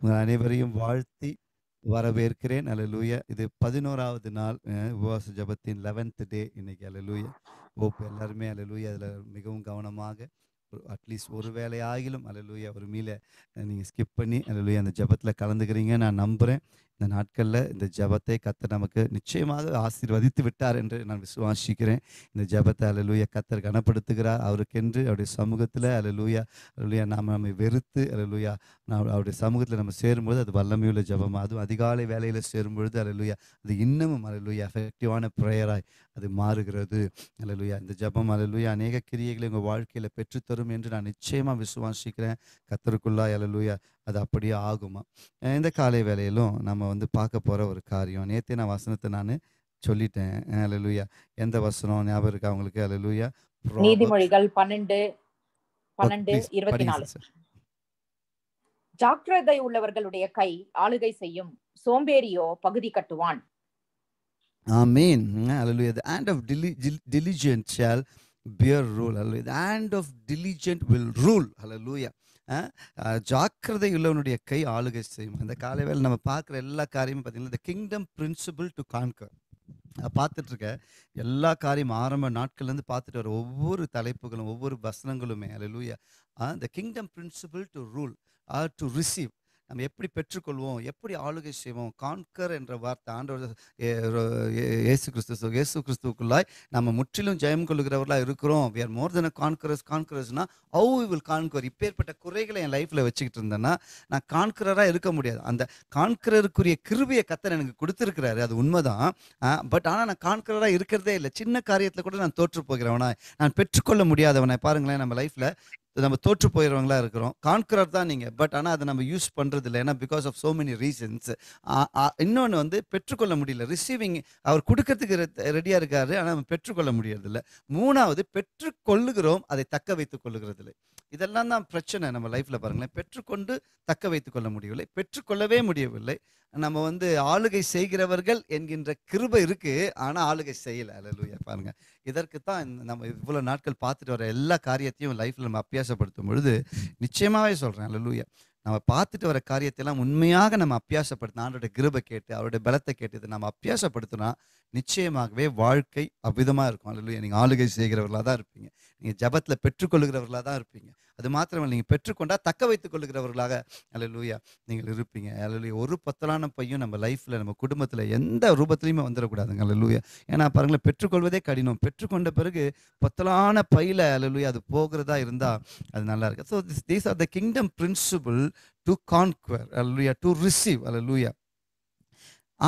உங்கள் அனைவரையும் வாழ்த்தி வரவேற்கிறேன் அலலூயா இது பதினோராவது நாள் உபவாச ஜபத்தின் லெவன்த் டே இன்னைக்கு அலலூயா ஓப்பு எல்லாருமே அலலூயா அதில் மிகவும் கவனமாக அட்லீஸ்ட் ஒரு வேலையாகிலும் லூயா ஒரு மீல நீங்கள் ஸ்கிப் பண்ணி லூயா அந்த ஜபத்தில் கலந்துக்கிறீங்க நான் நம்புகிறேன் இந்த நாட்களில் இந்த ஜபத்தை கத்தர் நமக்கு நிச்சயமாக ஆசீர்வதித்து விட்டார் என்று நான் விசுவாசிக்கிறேன் இந்த ஜபத்தை அலலூயா கத்தர் கனப்படுத்துகிறார் அவருக்கென்று அவருடைய சமூகத்தில் அலலூயா அலலூயா நாம் நம்மை வெறுத்து அலலூயா நாம் அவருடைய சமூகத்தில் நம்ம சேரும்பொழுது அது வல்லமையுள்ள ஜபம் அதுவும் அதிகாலை வேலையில் சேரும்பொழுது அலலூயா அது இன்னமும் அலலூயா எஃபெக்டிவான ப்ரேயராய் அது மாறுகிறது அலலூயா இந்த ஜபம் அலலூயா அநேக கிரியைகளை உங்கள் வாழ்க்கையில் பெற்றுத்தரும் என்று நான் நிச்சயமாக விசுவாசிக்கிறேன் கத்தருக்குள்ளா அலலூயா அது அப்படியே ஆகுமா இந்த காலை வேலையிலும் நம்ம வந்து பார்க்க போகிற ஒரு காரியம் நேற்றே நான் வசனத்தை நான் சொல்லிட்டேன் லூயா எந்த வசனம் ஞாபகம் இருக்கா அவங்களுக்கு லூயா நீதிமொழிகள் பன்னெண்டு பன்னெண்டு இருபத்தி நாலு ஜாக்கிரதை உள்ளவர்களுடைய கை ஆளுகை செய்யும் சோம்பேறியோ பகுதி கட்டுவான் ஆமீன் of the hand of will rule bear ஜாக்கிரதை உள்ளவனுடைய கை ஆளுகை செய்யும் இந்த காலை வேலை நம்ம பார்க்குற எல்லா காரியமும் பார்த்தீங்கன்னா இந்த கிங்டம் பிரின்சிபிள் டு கான்கர் பார்த்துட்டு இருக்க எல்லா காரியம் ஆரம்ப நாட்கள்லேருந்து பார்த்துட்டு வர ஒவ்வொரு தலைப்புகளும் ஒவ்வொரு வசனங்களுமே அலலூயா the kingdom principle to rule or to receive நம்ம எப்படி பெற்றுக்கொள்வோம் எப்படி ஆளுகை செய்வோம் கான்கர் என்ற வார்த்தை ஆண்டவர் ஏசு கிறிஸ்து ஏசு கிறிஸ்துக்குள்ளாய் நம்ம முற்றிலும் ஜெயம் கொள்ளுகிறவர்களாக இருக்கிறோம் we are more than conquerors கான்கரஸ்னா ஹவு வி வில் கான்கர் இப்பேற்பட்ட குறைகளை என் லைஃப்பில் வச்சுக்கிட்டு இருந்தேன்னா நான் கான்கரராக இருக்க முடியாது அந்த கான்கரருக்குரிய கிருபியை கத்தர் எனக்கு கொடுத்துருக்கிறாரு அது உண்மைதான் பட் ஆனால் நான் கான்கரராக இருக்கிறதே இல்லை சின்ன காரியத்தில் கூட நான் தோற்று போகிறவனா நான் பெற்றுக்கொள்ள முடியாதவனை பாருங்களேன் நம்ம லைஃப்பில் நம்ம தோற்று போயிடுறவங்களா இருக்கிறோம் கான்கரர் தான் நீங்கள் பட் ஆனால் அதை நம்ம யூஸ் பண்ணுறது இல்லை ஏன்னா because of so many reasons இன்னொன்று வந்து பெற்றுக்கொள்ள முடியல ரிசீவிங் அவர் கொடுக்கறதுக்கு ரெடியாக இருக்காரு ஆனால் நம்ம பெற்றுக்கொள்ள முடியறதில்லை மூணாவது பெற்றுக்கொள்ளுகிறோம் அதை தக்க வைத்துக் கொள்ளுகிறது இல்லை இதெல்லாம் தான் பிரச்சனை நம்ம லைஃப்பில் பாருங்களேன் பெற்றுக்கொண்டு தக்க வைத்துக் கொள்ள முடியவில்லை பெற்றுக்கொள்ளவே முடியவில்லை நம்ம வந்து ஆளுகை செய்கிறவர்கள் என்கின்ற கிருபை இருக்குது ஆனால் ஆளுகை செய்யலை அலலூயா பாருங்கள் இதற்கு தான் நம்ம இவ்வளோ நாட்கள் பார்த்துட்டு வர எல்லா காரியத்தையும் லைஃப்பில் நம்ம அபியாசப்படுத்தும் பொழுது நிச்சயமாகவே சொல்கிறேன் அலலூயா நம்ம பார்த்துட்டு வர காரியத்தை எல்லாம் உண்மையாக நம்ம அப்பியாசப்படுத்தணும் ஆண்டோட கிருபை கேட்டு அவருடைய பலத்தை கேட்டு இதை நம்ம அப்பியாசப்படுத்தினா நிச்சயமாகவே வாழ்க்கை அவ்விதமாக இருக்கும் அல்லையா நீங்கள் ஆளுகை செய்கிறவர்களாக தான் இருப்பீங்க நீங்கள் ஜபத்தில் பெற்றுக்கொள்கிறவர்களாக தான் இருப்பீங்க அது மாத்திரமல்ல நீங்கள் பெற்றுக்கொண்டால் தக்க வைத்துக் அல்ல அலலூயா நீங்கள் இருப்பீங்க அலலூயா ஒரு பத்தலான பையும் நம்ம லைஃப்பில் நம்ம குடும்பத்தில் எந்த ரூபத்துலையுமே வந்துடக்கூடாதுங்க அலலூயா ஏன்னா பாருங்களேன் பெற்றுக்கொள்வதே கடினம் பெற்றுக்கொண்ட பிறகு பத்தலான பையில் அலலூயா அது போகிறதா இருந்தால் அது நல்லா இருக்குது so this these are the kingdom principle to conquer அலலூயா டு ரிசீவ் அலலூயா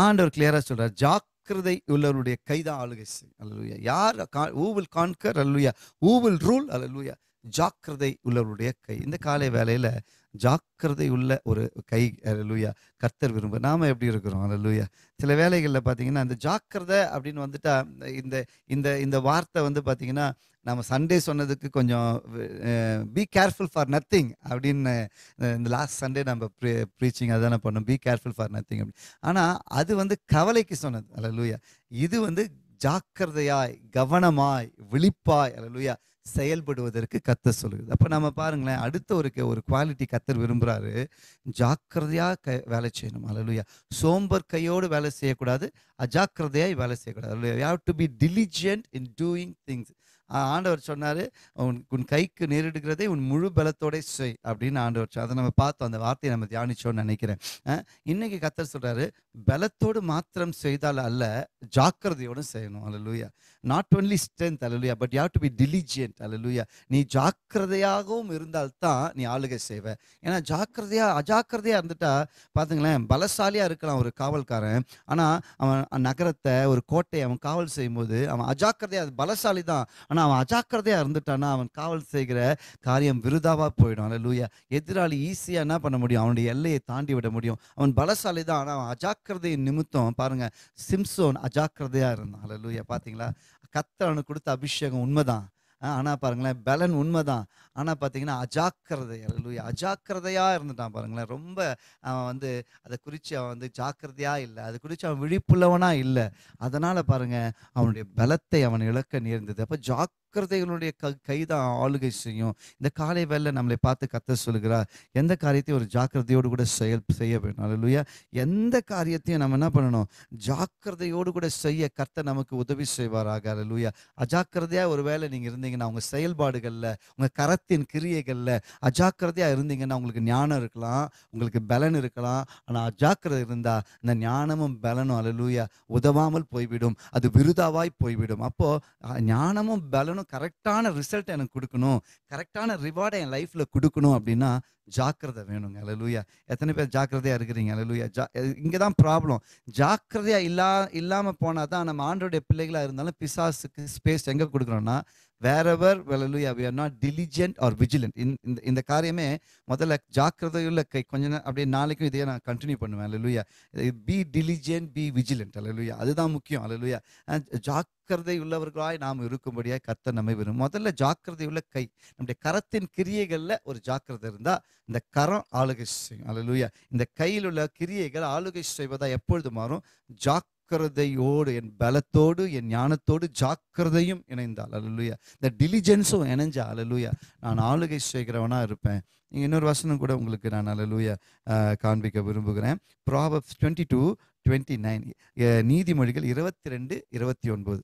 ஆண்டவர் கிளியராக சொல்கிறார் ஜாக் ஜாக்கிரதை உள்ளவருடைய கைதான் ஆளுகை செய்யும் அல்லூயா யார் ஊவில் கான்கர் அல்லூயா ஊவில் ரூல் அல்லூயா ஜாக்கிரதை உள்ளவருடைய கை இந்த காலை வேலையில் ஜாக்கிரதை உள்ள ஒரு கை லூயா கர்த்தர் விரும்ப நாம் எப்படி இருக்கிறோம் அந்த லூயா சில வேலைகளில் பார்த்தீங்கன்னா அந்த ஜாக்கிரதை அப்படின்னு வந்துட்டா இந்த இந்த இந்த வார்த்தை வந்து பார்த்தீங்கன்னா நம்ம சண்டே சொன்னதுக்கு கொஞ்சம் பி கேர்ஃபுல் ஃபார் நத்திங் அப்படின்னு இந்த லாஸ்ட் சண்டே நம்ம ப்ரீ ப்ரீச்சிங் அதான் பண்ணோம் பி கேர்ஃபுல் ஃபார் நத்திங் அப்படின்னு ஆனால் அது வந்து கவலைக்கு சொன்னது அல்ல லூயா இது வந்து ஜாக்கிரதையாய் கவனமாய் விழிப்பாய் அல்ல லூயா செயல்படுவதற்கு கத்த சொல்லுது அப்போ நம்ம பாருங்களேன் அடுத்த ஒரு ஒரு குவாலிட்டி கத்தர் விரும்புகிறாரு ஜாக்கிரதையாக க வேலை செய்யணும் அலலுயா சோம்பர் கையோடு வேலை செய்யக்கூடாது அஜாக்கிரதையா வேலை செய்யக்கூடாது you have to be diligent in doing things ஆண்டவர் சொன்னார் உன் உன் கைக்கு நேரிடுகிறதை உன் முழு பலத்தோட செய் அப்படின்னு ஆண்டவர் அதை நம்ம பார்த்தோம் அந்த வார்த்தையை நம்ம தியானிச்சோன்னு நினைக்கிறேன் இன்னைக்கு கத்தர் சொல்கிறாரு பலத்தோடு மாத்திரம் செய்தால் அல்ல ஜாக்கிரதையோடு செய்யணும் அல்ல லூயா நாட் ஒன்லி ஸ்ட்ரென்த் லூயா but you to be diligent லூயா நீ ஜாக்கிரதையாகவும் இருந்தால்தான் நீ ஆளுகை செய்வே ஏன்னா ஜாக்கிரதையாக அஜாக்கிரதையாக இருந்துட்டா பார்த்துங்களேன் பலசாலியாக இருக்கலாம் ஒரு காவல்காரன் ஆனால் அவன் நகரத்தை ஒரு கோட்டையை அவன் காவல் செய்யும்போது அவன் அஜாக்கிரதையாக பலசாலி தான் ஆனால் ஆனால் அவன் அஜாக்கிரதையாக இருந்துட்டான்னா அவன் காவல் செய்கிற காரியம் விருதாவாக போயிடும் அல்ல லூயா எதிராளி ஈஸியாக என்ன பண்ண முடியும் அவனுடைய எல்லையை தாண்டி விட முடியும் அவன் பலசாலி தான் ஆனால் அவன் அஜாக்கிரதையின் நிமித்தம் பாருங்கள் சிம்சோன் அஜாக்கிரதையாக இருந்தான் அல்ல லூயா பார்த்தீங்களா கத்தவனுக்கு கொடுத்த அபிஷேகம் உண்மைதான் ஆனால் பாருங்களேன் பலன் உண்மை தான் ஆனால் பார்த்தீங்கன்னா அஜாக்கிரதையா அஜாக்கிரதையாக இருந்துட்டான் பாருங்களேன் ரொம்ப அவன் வந்து அதை குறித்து அவன் வந்து ஜாக்கிரதையாக இல்லை அது குறித்து அவன் விழிப்புள்ளவனாக இல்லை அதனால் பாருங்கள் அவனுடைய பலத்தை அவன் இழக்க நேர்ந்தது அப்போ ஜாக் அக்கிரதைகளுடைய க கைதான் ஆளுகை செய்யும் இந்த காலை வேலை நம்மளை பார்த்து கத்த சொல்கிறார் எந்த காரியத்தையும் ஒரு ஜாக்கிரதையோடு கூட செயல் செய்ய வேணும் இல்லையா எந்த காரியத்தையும் நம்ம என்ன பண்ணணும் ஜாக்கிரதையோடு கூட செய்ய கத்த நமக்கு உதவி செய்வாராக இல்லையா அஜாக்கிரதையாக ஒரு வேலை நீங்கள் இருந்தீங்கன்னா உங்கள் செயல்பாடுகளில் உங்கள் கரத்தின் கிரியைகளில் அஜாக்கிரதையாக இருந்தீங்கன்னா உங்களுக்கு ஞானம் இருக்கலாம் உங்களுக்கு பலன் இருக்கலாம் ஆனால் அஜாக்கிரதை இருந்தால் இந்த ஞானமும் பலனும் அல்லையா உதவாமல் போய்விடும் அது விருதாவாய் போய்விடும் அப்போது ஞானமும் பலனும் கொடுக்கணும் கரெக்டான ரிசல்ட் எனக்கு கொடுக்கணும் கரெக்டான ரிவார்டை என் லைஃப்பில் கொடுக்கணும் அப்படின்னா ஜாக்கிரதை வேணுங்க அலலூயா எத்தனை பேர் ஜாக்கிரதையாக இருக்கிறீங்க அலலூயா ஜா இங்கே தான் ப்ராப்ளம் ஜாக்கிரதையாக இல்லா இல்லாமல் போனால் தான் நம்ம ஆண்டோடைய பிள்ளைகளாக இருந்தாலும் பிசாஸுக்கு ஸ்பேஸ் எங்கே கொடுக்குறோன்னா வேறவர் வெலலுயா we are not diligent or vigilant இந்த இந்த காரியமே முதல்ல ஜாக்கிரதையுள்ள கை கொஞ்ச நேரம் அப்படியே நாளைக்கும் இதையே நான் கண்டினியூ பண்ணுவேன் அலலுயா பி டிலிஜென்ட் பி விஜிலன்ட் அலலுயா அதுதான் முக்கியம் அலலுயா ஜாக்கிரதை உள்ளவர்களாய் நாம் இருக்கும்படியாக கர்த்தர் நம்மை வரும் முதல்ல ஜாக்கிரதை உள்ள கை நம்முடைய கரத்தின் கிரியைகளில் ஒரு ஜாக்கிரதை இருந்தால் இந்த கரம் ஆளுகை செய்யும் அலலுயா இந்த கையில் உள்ள கிரியைகள் ஆளுகை செய்வதாக எப்பொழுது மாறும் ஜாக் ஜாக்கிரதையோடு என் பலத்தோடு என் ஞானத்தோடு ஜாக்கிரதையும் இணைந்தால் அலலுயா இந்த டிலிஜென்ஸும் இணைஞ்சா அலலுயா நான் ஆளுகை செய்கிறவனாக இருப்பேன் நீங்கள் இன்னொரு வசனம் கூட உங்களுக்கு நான் அலலுயா காண்பிக்க விரும்புகிறேன் proverbs twenty two twenty nine நீதிமொழிகள் இருபத்தி ரெண்டு இருபத்தி ஒன்பது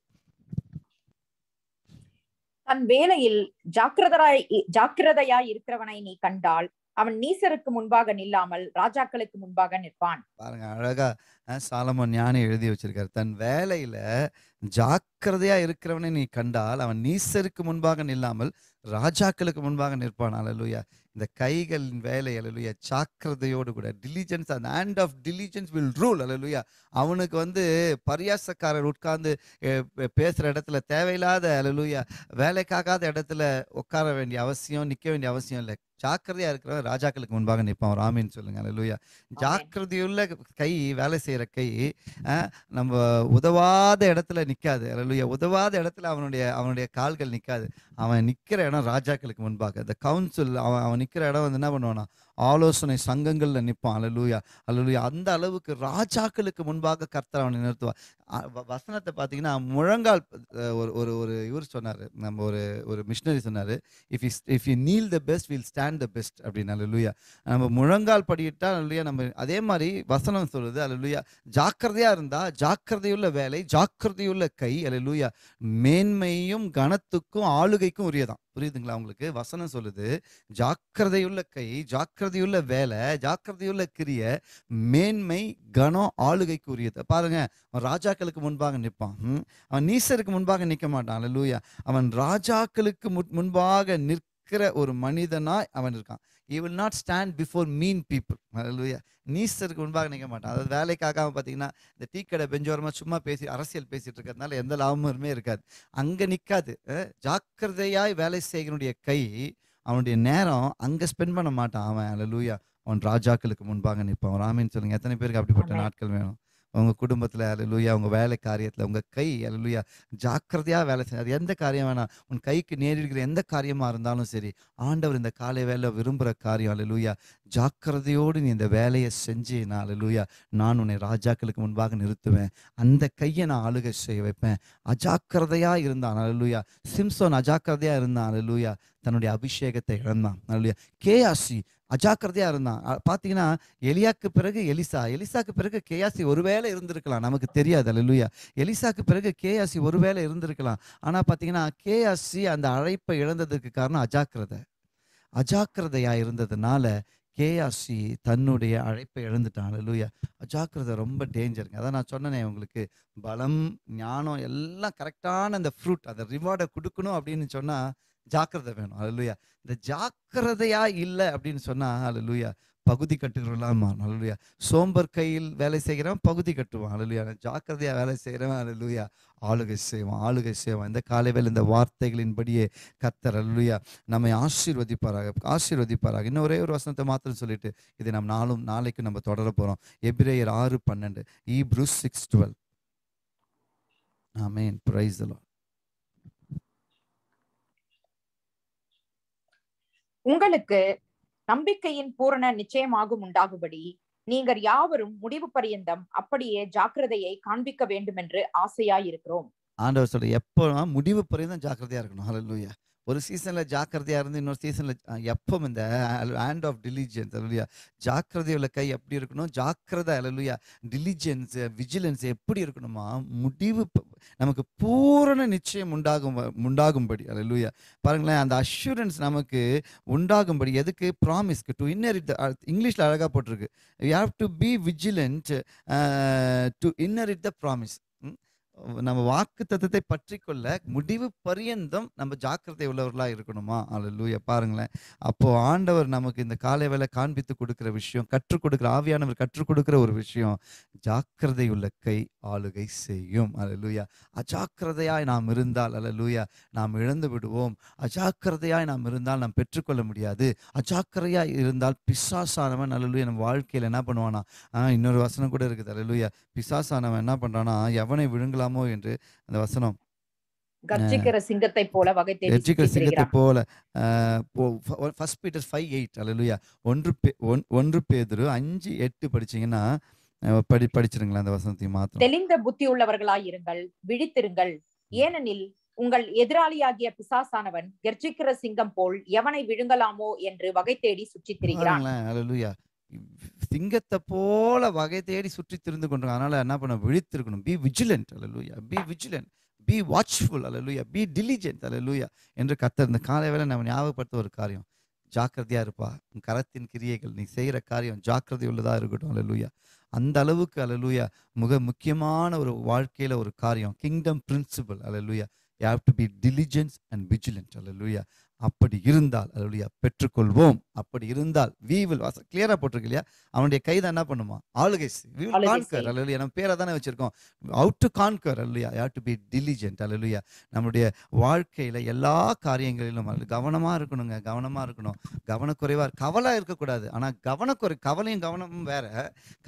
தன் வேலையில் ஜாக்கிரதராய் ஜாக்கிரதையாய் இருக்கிறவனை நீ கண்டால் அவன் நீசருக்கு முன்பாக நில்லாமல் ராஜாக்களுக்கு முன்பாக நிற்பான் பாருங்க அழகா சாலமோன் ஞானி எழுதி வச்சிருக்காரு தன் வேலையில ஜாக்கிரதையா இருக்கிறவனை நீ கண்டால் அவன் நீசருக்கு முன்பாக நில்லாமல் ராஜாக்களுக்கு முன்பாக நிற்பான் அலலுயா இந்த கைகளின் வேலை அலலுயா ஜாக்கிரதையோடு கூட டிலிஜென்ஸ் அந்த hand of diligence will rule அலலுயா அவனுக்கு வந்து பரியாசக்காரர் உட்கார்ந்து பேசுகிற இடத்துல தேவையில்லாத அலலுயா வேலைக்காகாத இடத்துல உட்கார வேண்டிய அவசியம் நிற்க வேண்டிய அவசியம் இல்லை ஜாக்கிரதையா இருக்கிறவன் ராஜாக்களுக்கு முன்பாக நிற்பான் ராமின்னு சொல்லுங்க அலலுயா ஜாக்கிரதையுள்ள கை வேலை செய்ய செய்கிற கை நம்ம உதவாத இடத்துல நிற்காது அல்லையா உதவாத இடத்துல அவனுடைய அவனுடைய கால்கள் நிற்காது அவன் நிற்கிற இடம் ராஜாக்களுக்கு முன்பாக இந்த கவுன்சில் அவன் அவன் நிற்கிற இடம் வந்து என்ன பண்ணுவானா ஆலோசனை சங்கங்களில் நிற்பான் அலலூயா அலலூயா அந்த அளவுக்கு ராஜாக்களுக்கு முன்பாக கர்த்தர் அவனை நிறுத்துவார் வசனத்தை பார்த்தீங்கன்னா முழங்கால் ஒரு ஒரு ஒரு இவர் சொன்னார் நம்ம ஒரு ஒரு மிஷினரி சொன்னார் if is if you kneel the best will stand the best அப்படின்னு அலலூயா நம்ம முழங்கால் படியிட்டால் அலலுயா நம்ம அதே மாதிரி வசனம் சொல்லுது அலலுயா ஜாக்கிரதையாக இருந்தால் ஜாக்கிரதையுள்ள வேலை ஜாக்கிரதையுள்ள கை அலலுயா மேன்மையும் கனத்துக்கும் ஆளுகைக்கும் உரியதான் புரியுதுங்களா உங்களுக்கு வசனம் சொல்லுது ஜாக்கிரதையுள்ள கை ஜாக்கிரதையுள்ள வேலை ஜாக்கிரதையுள்ள கிரிய மேன்மை கனம் ஆளுகைக்கு உரியது பாருங்க அவன் ராஜாக்களுக்கு முன்பாக நிற்பான் அவன் நீசருக்கு முன்பாக நிற்க மாட்டான் லூயா அவன் ராஜாக்களுக்கு முன்பாக நிற்கிற ஒரு மனிதனாய் அவன் இருக்கான் you will not stand before mean people அதுலூயா நீசருக்கு முன்பாக நிற்க மாட்டான் அதாவது வேலைக்காக பார்த்தீங்கன்னா இந்த டீ கடை பெஞ்சோரமாக சும்மா பேசி அரசியல் பேசிகிட்டு இருக்கிறதுனால எந்த லாபமுமே இருக்காது அங்கே நிற்காது ஜாக்கிரதையாய் வேலை செய்கிறனுடைய கை அவனுடைய நேரம் அங்கே ஸ்பெண்ட் பண்ண மாட்டான் அவன் லூயா அவன் ராஜாக்களுக்கு முன்பாக நிற்பான் ராமின்னு சொல்லுங்கள் எத்தனை பேருக்கு அப்படிப்பட்ட நாட்கள் வேணும் உங்கள் குடும்பத்தில் அலலுயா உங்கள் வேலை காரியத்தில் உங்கள் கை அலலுயா ஜாக்கிரதையாக வேலை செய்யாது எந்த காரியம் வேணா உன் கைக்கு நேரிடுகிற எந்த காரியமாக இருந்தாலும் சரி ஆண்டவர் இந்த காலை வேலை விரும்புகிற காரியம் அலலுயா ஜாக்கிரதையோடு நீ இந்த வேலையை செஞ்சு நான் அலலுயா நான் உன்னை ராஜாக்களுக்கு முன்பாக நிறுத்துவேன் அந்த கையை நான் ஆளுகை செய்ய வைப்பேன் அஜாக்கிரதையாக இருந்தான் அலலுயா சிம்சோன் அஜாக்கிரதையாக இருந்தான் அலலுயா தன்னுடைய அபிஷேகத்தை இழந்தான் நல்ல கேஆசி அஜாக்கிரதையாக இருந்தான் பாத்தீங்கன்னா எலியாக்கு பிறகு எலிசா எலிசாக்கு பிறகு கேயாசி ஒருவேளை இருந்திருக்கலாம் நமக்கு தெரியாது அல்லையா எலிசாக்கு பிறகு கேயாசி ஒருவேளை இருந்திருக்கலாம் ஆனால் பார்த்தீங்கன்னா கேயாசி அந்த அழைப்பை இழந்ததுக்கு காரணம் அஜாக்கிரதை அஜாக்கிரதையாக இருந்ததுனால கேஆசி தன்னுடைய அழைப்பை இழந்துட்டான் லூயா அஜாக்கிரதை ரொம்ப டேஞ்சருங்க அதான் நான் சொன்னேனே உங்களுக்கு பலம் ஞானம் எல்லாம் கரெக்டான அந்த ஃப்ரூட் அதை ரிவார்டை கொடுக்கணும் அப்படின்னு சொன்னால் ஜாக்கிரதை வேணும் அலலுயா இந்த ஜாக்கிரதையா இல்லை அப்படின்னு சொன்னா அலலுயா பகுதி கட்டுகிறலாமா அலலுயா சோம்பர் கையில் வேலை செய்கிறவன் பகுதி கட்டுவான் அலலுயா ஜாக்கிரதையா வேலை செய்கிறவன் அலலுயா ஆளுகை செய்வான் ஆளுகை செய்வான் இந்த காலைவேல் இந்த வார்த்தைகளின்படியே கத்தர் அல்லுயா நம்மை ஆசீர்வதிப்பாராக ஆசீர்வதிப்பாராக இன்னும் ஒரே ஒரு வசனத்தை மாத்திரம் சொல்லிட்டு இதை நம்ம நாளும் நாளைக்கு நம்ம தொடர போகிறோம் எபிரேயர் ஆறு பன்னெண்டு Hebrews six twelve amen praise the lord உங்களுக்கு நம்பிக்கையின் பூரண நிச்சயமாகும் உண்டாகுபடி நீங்கள் யாவரும் முடிவு பரியந்தம் அப்படியே ஜாக்கிரதையை காண்பிக்க வேண்டும் என்று ஆசையாயிருக்கிறோம் ஆண்டவர் சொல்ற எப்போ முடிவு பரியந்தம் ஜாக்கிரதையா இருக்கணும் ஒரு சீசனில் ஜாக்கிரதையாக இருந்து இன்னொரு சீசனில் எப்போ இந்த ஹேண்ட் ஆஃப் டிலிஜென்ஸ் அலலுயா ஜாக்கிரதையுள்ள கை எப்படி இருக்கணும் ஜாக்கிரதை அலலுயா டிலிஜென்ஸ் விஜிலன்ஸ் எப்படி இருக்கணுமா முடிவு நமக்கு பூரண நிச்சயம் உண்டாகும் உண்டாகும்படி அலலுயா பாருங்களேன் அந்த அஷூரன்ஸ் நமக்கு உண்டாகும்படி எதுக்கு ப்ராமிஸ்க்கு டு இன்னரிட் இங்கிலீஷில் அழகாக போட்டிருக்கு you have to be vigilant to inherit the promise நம்ம வாக்கு தத்துவத்தை பற்றி கொள்ள முடிவு பரியந்தம் நம்ம ஜாக்கிரதை உள்ளவர்களாக இருக்கணுமா அல்ல லூயா பாருங்களேன் அப்போ ஆண்டவர் நமக்கு இந்த காலை வேலை காண்பித்து கொடுக்குற விஷயம் கற்றுக் கொடுக்குற ஆவியானவர் கற்றுக் கொடுக்குற ஒரு விஷயம் ஜாக்கிரதை உள்ள கை ஆளுகை செய்யும் அல்ல லூயா அஜாக்கிரதையாய் நாம் இருந்தால் அல்ல லூயா நாம் இழந்து விடுவோம் அஜாக்கிரதையாய் நாம் இருந்தால் நாம் பெற்றுக்கொள்ள முடியாது அஜாக்கிரதையாய் இருந்தால் பிசாசானவன் அல்ல லூயா நம்ம வாழ்க்கையில் என்ன பண்ணுவானா இன்னொரு வசனம் கூட இருக்குது அல்ல லூயா பிசாசானவன் என்ன பண்ணுறானா எவனை விழுங்கலாம் வேண்டாமோ என்று அந்த வசனம் ஒன்று அஞ்சு எட்டு படிச்சீங்கன்னா அந்த தெளிந்த புத்தி உள்ளவர்களாயிருங்கள் விழித்திருங்கள் ஏனெனில் உங்கள் எதிராளியாகிய பிசாசானவன் கர்ஜிக்கிற சிங்கம் போல் எவனை விழுங்கலாமோ என்று வகை தேடி சுற்றித் திரிகிறான் சிங்கத்தை போல வகை தேடி சுற்றி திருந்து கொண்டு அதனால என்ன பண்ண விழித்திருக்கணும் பி அல்ல லூயா பி விஜிலன்ட் பி வாட்ச்ஃபுல் அல்ல லூயா பி டிலிஜென்ட் லூயா என்று கத்த இருந்த காலை வேலை நம்ம ஞாபகப்படுத்த ஒரு காரியம் ஜாக்கிரதையா இருப்பா உன் கரத்தின் கிரியைகள் நீ செய்கிற காரியம் ஜாக்கிரதை உள்ளதா இருக்கட்டும் லூயா அந்த அளவுக்கு அல்ல லூயா மிக முக்கியமான ஒரு வாழ்க்கையில ஒரு காரியம் கிங்டம் பிரின்சிபல் அல்ல லூயா you have to be diligence and அல்ல லூயா அப்படி இருந்தால் அதனுடைய பெற்றுக்கொள்வோம் அப்படி இருந்தால் வி வில் வாச கிளியரா போட்டிருக்கு இல்லையா அவனுடைய கை தான் என்ன பண்ணுமா ஆளுகை வி கான்கர் அல்லையா நம்ம பேரை தானே வச்சிருக்கோம் அவுட் டு கான்கர் அல்லையா யார் டு பி டிலிஜென்ட் அல்லையா நம்மளுடைய வாழ்க்கையில எல்லா காரியங்களிலும் கவனமா இருக்கணுங்க கவனமா இருக்கணும் கவனக்குறைவா கவலா இருக்கக்கூடாது ஆனா கவனக்குறை கவலையும் கவனமும் வேற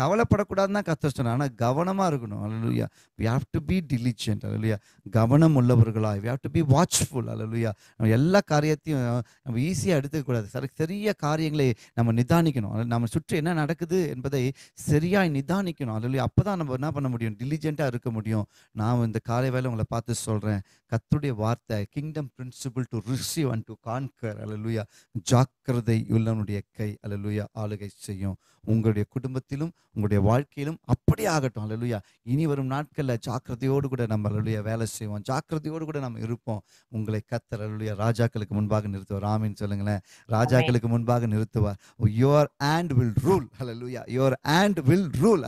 கவலைப்படக்கூடாதுன்னு தான் கத்த சொன்னேன் ஆனா கவனமா இருக்கணும் அல்லையா வி ஹாவ் டு பி அல்ல அல்லையா கவனம் உள்ளவர்களா we have to be watchful அல்லையா நம்ம எல்லா காரியத்தையும் எல்லாத்தையும் நம்ம ஈஸியாக எடுத்துக்கக்கூடாது சரி சரியாக காரியங்களை நம்ம நிதானிக்கணும் நம்ம சுற்றி என்ன நடக்குது என்பதை சரியாக நிதானிக்கணும் அதில் அப்போ தான் நம்ம என்ன பண்ண முடியும் டிலிஜெண்ட்டாக இருக்க முடியும் நான் இந்த காலை வேலை உங்களை பார்த்து சொல்கிறேன் கத்துடைய வார்த்தை kingdom principle to receive and to conquer லூயா ஜாக்கிரதை உள்ளவனுடைய கை லூயா ஆளுகை செய்யும் உங்களுடைய குடும்பத்திலும் உங்களுடைய வாழ்க்கையிலும் அப்படியே ஆகட்டும் அல்லலுயா இனி வரும் நாட்களில் ஜாக்கிரதையோடு கூட நம்ம அல்லையா வேலை செய்வோம் ஜாக்கிரதையோடு கூட நம்ம இருப்போம் உங்களை கத்தர் அல்லையா ராஜாக்களுக்கு முன்பாக நிறுத்துவார் ராமின் சொல்லுங்களேன் ராஜாக்களுக்கு முன்பாக நிறுத்துவார் யோர் ஆண்ட் வில் ரூல் அல்லலுயா யோர் ஆண்ட் வில் ரூல்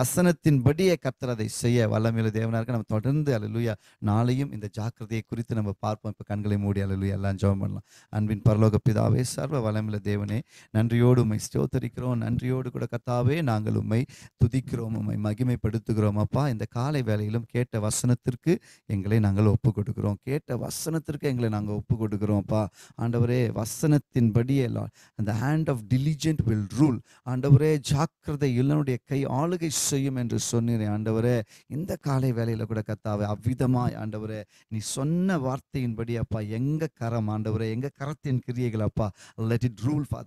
வசனத்தின் படியே கத்தர் அதை செய்ய வல்லமையில தேவனாருக்கு நம்ம தொடர்ந்து அல்லலுயா நாளையும் இந்த ஜாக்கிரதையை குறித்து நம்ம பார்ப்போம் இப்போ கண்களை மூடி அல்லலுயா எல்லாம் ஜெபம் பண்ணலாம் அன்பின் பரலோக பிதாவே சர்வ வல்லமில்ல தேவனே நன்றியோடு உண்மை ஸ்தோத்தரிக்கிறோம் நன்றியோடு கூட கர்த்தாவே நாங்கள் உண்மை துதிக்கிறோம் உண்மை மகிமைப்படுத்துகிறோம் அப்பா இந்த காலை வேலையிலும் கேட்ட வசனத்திற்கு எங்களை நாங்கள் ஒப்பு கொடுக்கிறோம் கேட்ட வசனத்திற்கு எங்களை நாங்கள் ஒப்பு கொடுக்கிறோம் அப்பா ஆண்டவரே வசனத்தின் படியே அந்த hand of diligent will rule ஆண்டவரே ஜாக்கிரதை இல்லனுடைய கை ஆளுகை செய்யும் என்று சொன்னீரே ஆண்டவரே இந்த காலை வேலையில் கூட கத்தாவே அவ்விதமாய் ஆண்டவரே நீ சொன்ன வார்த்தையின்படி அப்பா எங்க கரம் ஆண்டவரே எங்க கரத்தின் கிரியைகள் அப்பா லெட் இட் ரூல் ஃபாதர்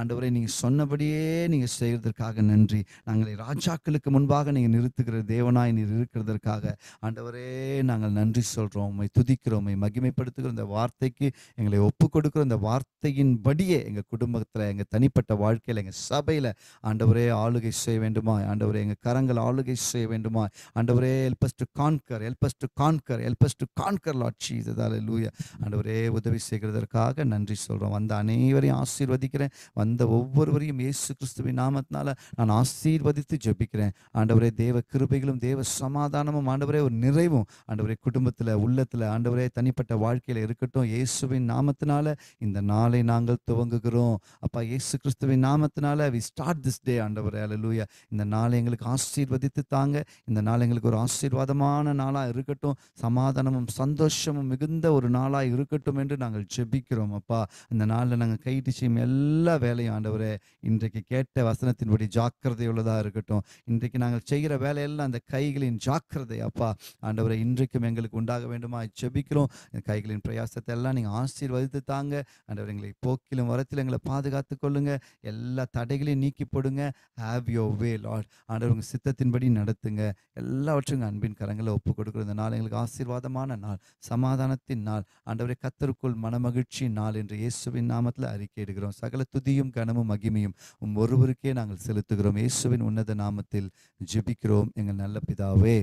ஆண்டவரே நீங்க சொன்னபடியே நீங்கள் செய்கிறதற்காக நன்றி நாங்களை ராஜாக்களுக்கு முன்பாக நீங்கள் நிறுத்துகிற தேவனாய் நீர் இருக்கிறதற்காக ஆண்டவரே நாங்கள் நன்றி சொல்கிறோம் உண்மை துதிக்கிறோம் உண்மை மகிமைப்படுத்துகிற இந்த வார்த்தைக்கு எங்களை ஒப்பு கொடுக்குற இந்த வார்த்தையின் படியே எங்கள் குடும்பத்தில் எங்கள் தனிப்பட்ட வாழ்க்கையில் எங்கள் சபையில் ஆண்டவரே ஆளுகை செய்ய வேண்டுமா ஆண்டவரே எங்கள் கரங்கள் ஆளுகை செய்ய வேண்டுமா ஆண்டவரே helps to conquer helps to conquer helps to conquer லாட்சி இதுதால் லூயா ஆண்டவரே உதவி செய்கிறதற்காக நன்றி சொல்கிறோம் வந்த அனைவரையும் ஆசீர்வதிக்கிறேன் வந்த ஒவ்வொருவரையும் இயேசு கிறிஸ்துவின் நாமத்தினால நான் ஆசீர்வதித்து ஜெபிக்கிறேன் ஆண்டவரே தேவ கிருபைகளும் தேவ சமாதானமும் ஆண்டவரே ஒரு நிறைவும் ஆண்டவரே குடும்பத்தில் உள்ளத்தில் ஆண்டவரே தனிப்பட்ட வாழ்க்கையில் இருக்கட்டும் இயேசுவின் நாமத்தினால இந்த நாளை நாங்கள் துவங்குகிறோம் அப்பா இயேசு கிறிஸ்துவின் நாமத்தினால வி ஸ்டார்ட் திஸ் டே ஆண்டவரே அலலூயா இந்த நாளை எங்களுக்கு ஆசீர்வதித்து தாங்க இந்த நாள் எங்களுக்கு ஒரு ஆசீர்வாதமான நாளாக இருக்கட்டும் சமாதானமும் சந்தோஷமும் மிகுந்த ஒரு நாளாக இருக்கட்டும் என்று நாங்கள் ஜெபிக்கிறோம் அப்பா இந்த நாளில் நாங்கள் கைட்டு செய்யும் எல்லா வேலையும் ஆண்டவரே இன்றைக்கு கேட்ட வசனத்தின்படி ஜாக்கிரதையுள்ளதாக இருக்கட்டும் இன்றைக்கு நாங்கள் செய்கிற வேலையெல்லாம் அந்த கைகளின் ஜாக்கிரதை அப்பா ஆண்டவரை இன்றைக்கும் எங்களுக்கு உண்டாக வேண்டுமா செபிக்கிறோம் கைகளின் பிரயாசத்தை எல்லாம் நீங்கள் ஆசீர்வதித்து தாங்க ஆண்டவர் எங்களை போக்கிலும் வரத்தில் எங்களை பாதுகாத்து கொள்ளுங்க எல்லா தடைகளையும் நீக்கி போடுங்க ஹாவ் யோ வே லாட் ஆண்டவர் உங்கள் சித்தத்தின்படி நடத்துங்க எல்லாவற்றும் அன்பின் கரங்களை ஒப்பு கொடுக்குற இந்த நாள் எங்களுக்கு ஆசீர்வாதமான நாள் சமாதானத்தின் நாள் ஆண்டவரை கத்தருக்குள் மனமகிழ்ச்சி நாள் என்று இயேசுவின் நாமத்தில் அறிக்கையிடுகிறோம் சகல துதியும் கனமும் மகிமையும் ஒருவருக்கே நாங்கள் செலுத்துகிறோம் இயேசுவின் உன்னத நாமத்தில் ஜெபிக்கிறோம் எங்கள் நல்ல பிதாவே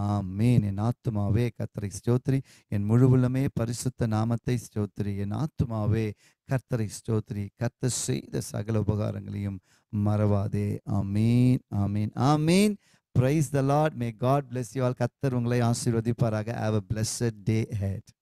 ஆ மீன் என் ஆத்துமாவே கர்த்தரை ஸ்தோத்ரி என் முழுவுள்ளமே பரிசுத்த நாமத்தை ஸ்தோத்ரி என் ஆத்துமாவே கர்த்தரை ஸ்தோத்ரி கர்த்தர் செய்த சகல உபகாரங்களையும் மறவாதே amen amen praise the lord may God bless you all கர்த்தர் உங்களை ஆசீர்வதிப்பாராக have a blessed day head